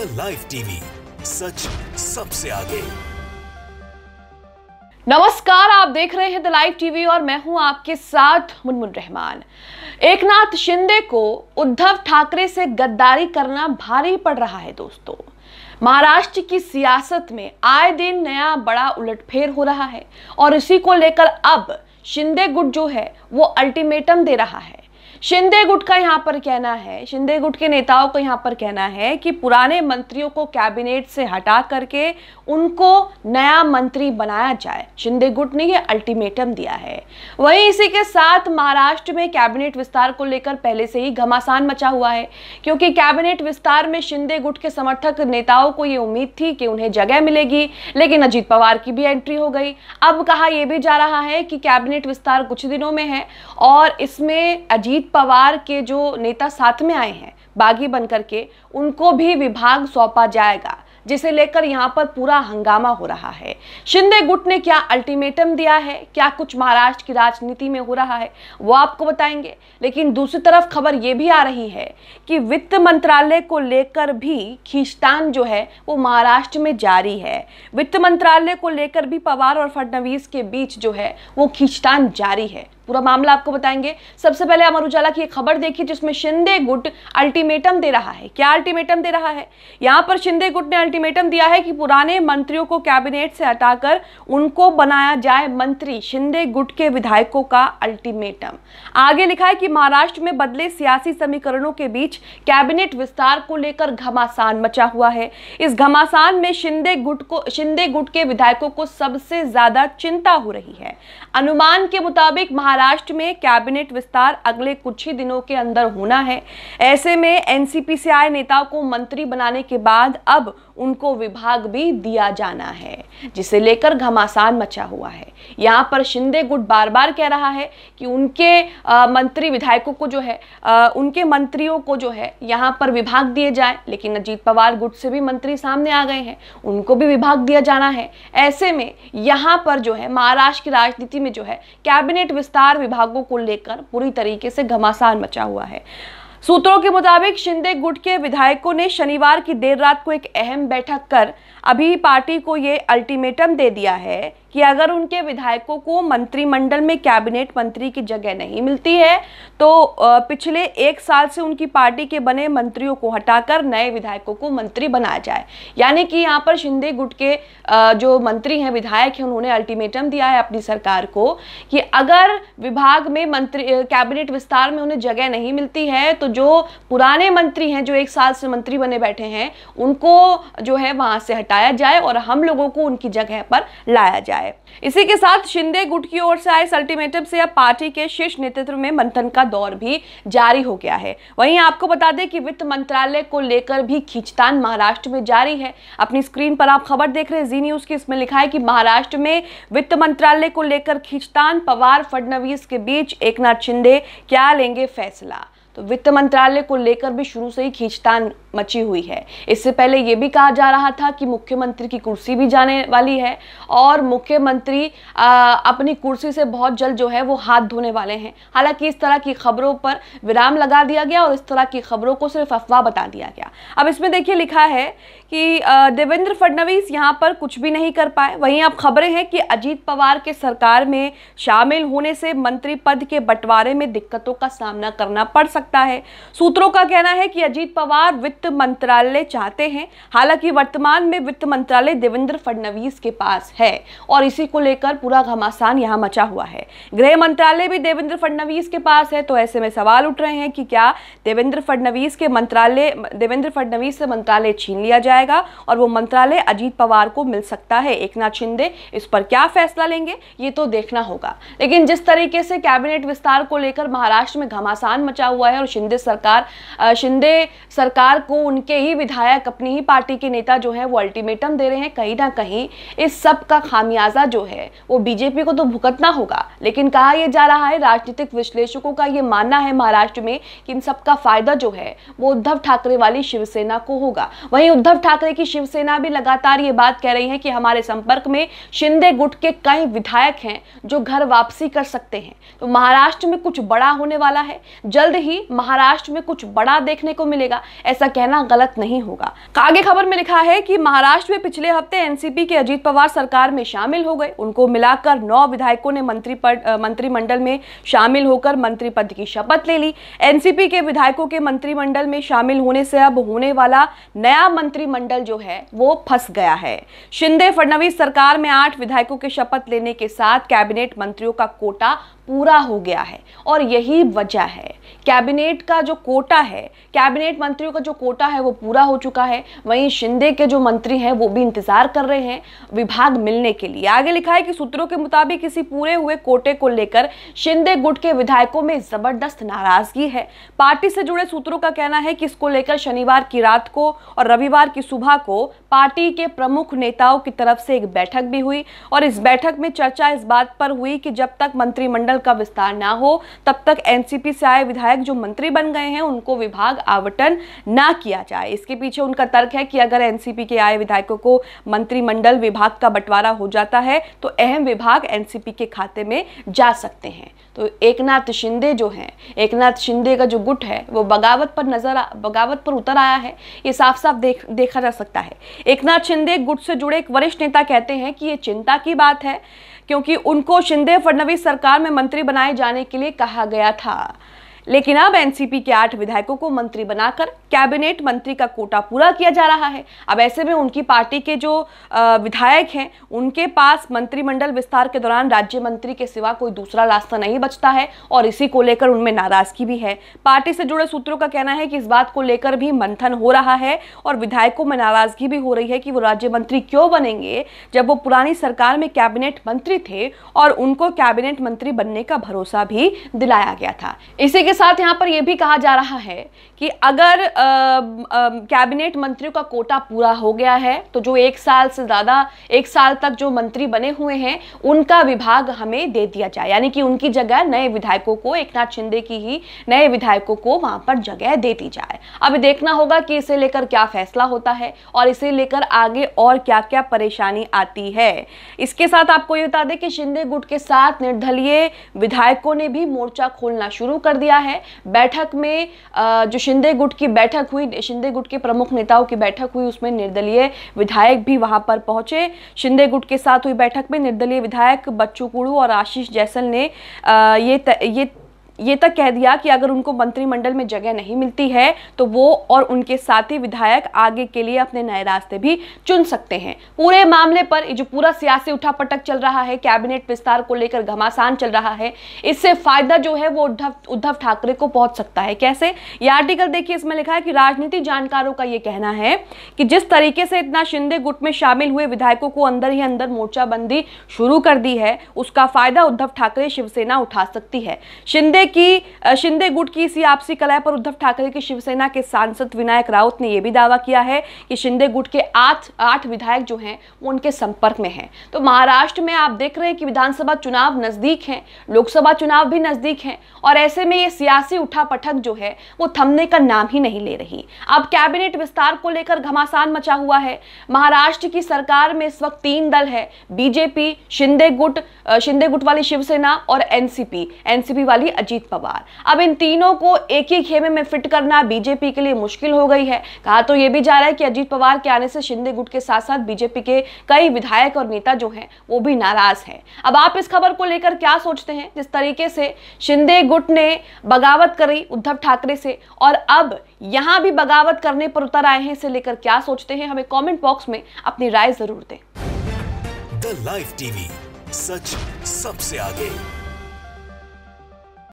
the live TV सच सबसे आगे नमस्कार आप देख रहे हैं द लाइव टीवी और मैं हूं आपके साथ मुनमुन रहमान एकनाथ शिंदे को उद्धव ठाकरे से गद्दारी करना भारी पड़ रहा है दोस्तों महाराष्ट्र की सियासत में आए दिन नया बड़ा उलटफेर हो रहा है और इसी को लेकर अब शिंदे गुट जो है वो अल्टीमेटम दे रहा है शिंदे गुट का यहाँ पर कहना है शिंदे गुट के नेताओं को यहाँ पर कहना है कि पुराने मंत्रियों को कैबिनेट से हटा करके उनको नया मंत्री बनाया जाए शिंदे गुट ने यह अल्टीमेटम दिया है वहीं इसी के साथ महाराष्ट्र में कैबिनेट विस्तार को लेकर पहले से ही घमासान मचा हुआ है क्योंकि कैबिनेट विस्तार में शिंदे गुट के समर्थक नेताओं को ये उम्मीद थी कि उन्हें जगह मिलेगी लेकिन अजीत पवार की भी एंट्री हो गई अब कहा यह भी जा रहा है कि कैबिनेट विस्तार कुछ दिनों में है और इसमें अजीत पवार के जो नेता साथ में आए हैं बागी बनकर के उनको भी विभाग सौंपा जाएगा जिसे लेकर यहाँ पर पूरा हंगामा हो रहा है शिंदे गुट ने क्या अल्टीमेटम दिया है क्या कुछ महाराष्ट्र की राजनीति में हो रहा है वो आपको बताएंगे लेकिन दूसरी तरफ खबर ये भी आ रही है कि वित्त मंत्रालय को लेकर भी खींचतान जो है वो महाराष्ट्र में जारी है वित्त मंत्रालय को लेकर भी पवार और फडनवीस के बीच जो है वो खींचतान जारी है पूरा मामला आपको बताएंगे सबसे पहले अमर उजाला की एक खबर देखिए जिसमें शिंदे गुट अल्टीमेटम दे रहा है क्या अल्टीमेटम दे रहा है यहां पर शिंदे गुट ने अल्टीमेटम दिया है कि पुराने मंत्रियों को कैबिनेट से हटाकर उनको बनाया जाए मंत्री शिंदे गुट के विधायकों का अल्टीमेटम आगे लिखा है कि महाराष्ट्र में बदले सियासी समीकरणों के बीच कैबिनेट विस्तार को लेकर घमासान मचा हुआ है इस घमासान में शिंदे गुट को शिंदे गुट के विधायकों को सबसे ज्यादा चिंता हो रही है अनुमान के मुताबिक महाराष्ट्र महाराष्ट्र में कैबिनेट विस्तार अगले कुछ ही दिनों के अंदर होना है ऐसे में एनसीपी से आए नेताओं को मंत्री बनाने के बाद अब उनको विभाग भी दिया जाना है जिसे लेकर घमासान मचा हुआ है यहाँ पर शिंदे गुट बार बार कह रहा है कि उनके आ, मंत्री विधायकों को जो है आ, उनके मंत्रियों को जो है यहाँ पर विभाग दिए जाए लेकिन अजीत पवार गुट से भी मंत्री सामने आ गए हैं उनको भी विभाग दिया जाना है ऐसे में यहाँ पर जो है महाराष्ट्र की राजनीति में जो है कैबिनेट विस्तार चार विभागों को लेकर पूरी तरीके से घमासान मचा हुआ है सूत्रों के मुताबिक शिंदे गुट के विधायकों ने शनिवार की देर रात को एक अहम बैठक कर अभी पार्टी को ये अल्टीमेटम दे दिया है कि अगर उनके विधायकों को मंत्रिमंडल में कैबिनेट मंत्री की जगह नहीं मिलती है तो पिछले एक साल से उनकी पार्टी के बने मंत्रियों को हटाकर नए विधायकों को मंत्री बनाया जाए यानी कि यहाँ पर शिंदे गुट के जो मंत्री हैं विधायक हैं उन्होंने अल्टीमेटम दिया है अपनी सरकार को कि अगर विभाग में मंत्री कैबिनेट विस्तार में उन्हें जगह नहीं मिलती है तो जो पुराने मंत्री हैं जो एक साल से मंत्री बने बैठे हैं उनको जो है वहाँ से हटाया जाए और हम लोगों को उनकी जगह पर लाया जाए है इसी के साथ शिंदे गुट की ओर से आए इस अल्टीमेटम से अब पार्टी के शीर्ष नेतृत्व में मंथन का दौर भी जारी हो गया है वहीं आपको बता दें कि वित्त मंत्रालय को लेकर भी खींचतान महाराष्ट्र में जारी है अपनी स्क्रीन पर आप खबर देख रहे हैं जी न्यूज की इसमें लिखा है कि महाराष्ट्र में वित्त मंत्रालय को लेकर खींचतान पवार फडनवीस के बीच एक शिंदे क्या लेंगे फैसला तो वित्त मंत्रालय को लेकर भी शुरू से ही खींचतान मची हुई है इससे पहले ये भी कहा जा रहा था कि मुख्यमंत्री की कुर्सी भी जाने वाली है और मुख्यमंत्री अपनी कुर्सी से बहुत जल्द जो है वो हाथ धोने वाले हैं हालांकि इस तरह की खबरों पर विराम लगा दिया गया और इस तरह की खबरों को सिर्फ अफवाह बता दिया गया अब इसमें देखिए लिखा है कि देवेंद्र फडणवीस यहाँ पर कुछ भी नहीं कर पाए वहीं अब खबरें हैं कि अजीत पवार के सरकार में शामिल होने से मंत्री पद के बंटवारे में दिक्कतों का सामना करना पड़ सकता है सूत्रों का कहना है कि अजीत पवार वित्त वित्त मंत्रालय चाहते हैं हालांकि वर्तमान में वित्त मंत्रालय देवेंद्र फडणवीस के पास है और इसी को लेकर पूरा घमासान यहाँ मचा हुआ है गृह मंत्रालय भी देवेंद्र फडणवीस के पास है तो ऐसे में सवाल उठ रहे हैं कि क्या देवेंद्र फडणवीस के मंत्रालय देवेंद्र फडणवीस से मंत्रालय छीन लिया जाएगा और वो मंत्रालय अजीत पवार को मिल सकता है एक नाथ शिंदे इस पर क्या फैसला लेंगे ये तो देखना होगा लेकिन जिस तरीके से कैबिनेट विस्तार को लेकर महाराष्ट्र में घमासान मचा हुआ है और शिंदे सरकार शिंदे सरकार को उनके ही विधायक अपनी ही पार्टी के नेता जो है वो अल्टीमेटम दे रहे हैं कहीं ना कहीं इस सब का खामियाजा जो है वो बीजेपी को तो भुगतना होगा लेकिन कहा यह जा रहा है राजनीतिक विश्लेषकों का ये मानना है महाराष्ट्र में कि इन सबका फायदा जो है वो उद्धव ठाकरे वाली शिवसेना को होगा वहीं उद्धव ठाकरे की शिवसेना भी लगातार ये बात कह रही है कि हमारे संपर्क में शिंदे गुट के कई विधायक हैं जो घर वापसी कर सकते हैं तो महाराष्ट्र में कुछ बड़ा होने वाला है जल्द ही महाराष्ट्र में कुछ बड़ा देखने को मिलेगा ऐसा कहना गलत नहीं होगा आगे खबर में लिखा है कि महाराष्ट्र में पिछले हफ्ते एनसीपी के अजीत पवार सरकार में शामिल हो गए उनको मिलाकर नौ विधायकों ने मंत्री पद मंत्रिमंडल में शामिल होकर मंत्री पद की शपथ ले ली एनसीपी के विधायकों के मंत्रिमंडल में शामिल होने से अब होने वाला नया मंत्रिमंडल जो है वो फंस गया है शिंदे फडणवीस सरकार में आठ विधायकों के शपथ लेने के साथ कैबिनेट मंत्रियों का कोटा पूरा हो गया है और यही वजह है कैबिनेट का जो कोटा है कैबिनेट मंत्रियों का जो कोटा है वो पूरा हो चुका है वहीं शिंदे के जो मंत्री हैं वो भी इंतजार कर रहे हैं विभाग मिलने के लिए आगे लिखा है कि सूत्रों के मुताबिक किसी पूरे हुए कोटे को लेकर शिंदे गुट के विधायकों में जबरदस्त नाराजगी है पार्टी से जुड़े सूत्रों का कहना है कि इसको लेकर शनिवार की रात को और रविवार की सुबह को पार्टी के प्रमुख नेताओं की तरफ से एक बैठक भी हुई और इस बैठक में चर्चा इस बात पर हुई कि जब तक मंत्रिमंडल का विस्तार ना हो तब तक एनसीपी से आए विधायक जो मंत्री बन गए हैं उनको विभाग आवंटन ना किया जाए इसके पीछे उनका तर्क है कि अगर एनसीपी के आए विधायकों को मंत्रिमंडल विभाग का बंटवारा हो जाता है तो अहम विभाग एनसीपी के खाते में जा सकते हैं तो एकनाथ शिंदे जो हैं एकनाथ शिंदे का जो गुट है वो बगावत पर नजर बगावत पर उतर आया है ये साफ साफ देख देखा जा सकता है एकनाथ शिंदे गुट से जुड़े एक वरिष्ठ नेता कहते हैं कि ये चिंता की बात है क्योंकि उनको शिंदे फडणवीस सरकार में मंत्री बनाए जाने के लिए कहा गया था लेकिन अब एनसीपी के आठ विधायकों को मंत्री बनाकर कैबिनेट मंत्री का कोटा पूरा किया जा रहा है अब ऐसे में उनकी पार्टी के जो विधायक हैं उनके पास मंत्रिमंडल विस्तार के दौरान राज्य मंत्री के सिवा कोई दूसरा रास्ता नहीं बचता है और इसी को लेकर उनमें नाराजगी भी है पार्टी से जुड़े सूत्रों का कहना है कि इस बात को लेकर भी मंथन हो रहा है और विधायकों में नाराजगी भी हो रही है कि वो राज्य मंत्री क्यों बनेंगे जब वो पुरानी सरकार में कैबिनेट मंत्री थे और उनको कैबिनेट मंत्री बनने का भरोसा भी दिलाया गया था इसी के साथ यहाँ पर यह भी कहा जा रहा है कि अगर कैबिनेट मंत्रियों का कोटा पूरा हो गया है तो जो एक साल से ज़्यादा एक साल तक जो मंत्री बने हुए हैं उनका विभाग हमें दे दिया जाए यानी कि उनकी जगह नए विधायकों को एक नाथ शिंदे की ही नए विधायकों को वहाँ पर जगह दे दी जाए अब देखना होगा कि इसे लेकर क्या फैसला होता है और इसे लेकर आगे और क्या क्या परेशानी आती है इसके साथ आपको ये बता दें कि शिंदे गुट के साथ निर्दलीय विधायकों ने भी मोर्चा खोलना शुरू कर दिया है बैठक में जो शिंदे गुट की बैठक बैठक हुई शिंदे गुट के प्रमुख नेताओं की बैठक हुई उसमें निर्दलीय विधायक भी वहां पर पहुंचे शिंदे गुट के साथ हुई बैठक में निर्दलीय विधायक बच्चू कुड़ू और आशीष जैसल ने ये त, ये ये तक कह दिया कि अगर उनको मंत्रिमंडल में जगह नहीं मिलती है तो वो और उनके साथी विधायक आगे के लिए अपने नए रास्ते भी चुन सकते हैं पूरे मामले पर जो पूरा सियासी उठापटक चल रहा है कैबिनेट विस्तार को लेकर घमासान चल रहा है इससे फायदा जो है वो उद्धव उद्धव ठाकरे को पहुंच सकता है कैसे ये आर्टिकल देखिए इसमें लिखा है कि राजनीति जानकारों का ये कहना है कि जिस तरीके से इतना शिंदे गुट में शामिल हुए विधायकों को अंदर ही अंदर मोर्चाबंदी शुरू कर दी है उसका फायदा उद्धव ठाकरे शिवसेना उठा सकती है शिंदे कि शिंदे गुट की इसी आपसी कलह पर उद्धव ठाकरे की शिवसेना के सांसद विनायक राउत ने यह भी दावा किया है कि शिंदे गुट के आठ आठ विधायक जो हैं वो उनके संपर्क में हैं तो महाराष्ट्र में आप देख रहे हैं कि विधानसभा चुनाव नज़दीक हैं लोकसभा चुनाव भी नज़दीक हैं और ऐसे में ये सियासी उठापटक जो है वो थमने का नाम ही नहीं ले रही अब कैबिनेट विस्तार को लेकर घमासान मचा हुआ है महाराष्ट्र की सरकार में इस वक्त तीन दल है बीजेपी शिंदे गुट शिंदे गुट वाली शिवसेना और एनसीपी एनसीपी वाली अजीत पवार अब इन तीनों को एक ही खेमे में फिट करना बीजेपी के लिए मुश्किल हो गई है कहा तो यह भी जा रहा है कि अजीत पवार के आने से शिंदे गुट के साथ साथ बीजेपी के कई विधायक और नेता जो हैं वो भी नाराज हैं अब आप इस खबर को लेकर क्या सोचते हैं जिस तरीके से शिंदे गुट ने बगावत करी उद्धव ठाकरे से और अब यहाँ भी बगावत करने पर उतर आए हैं इसे लेकर क्या सोचते हैं हमें कॉमेंट बॉक्स में अपनी राय जरूर दें द टीवी सच सबसे आगे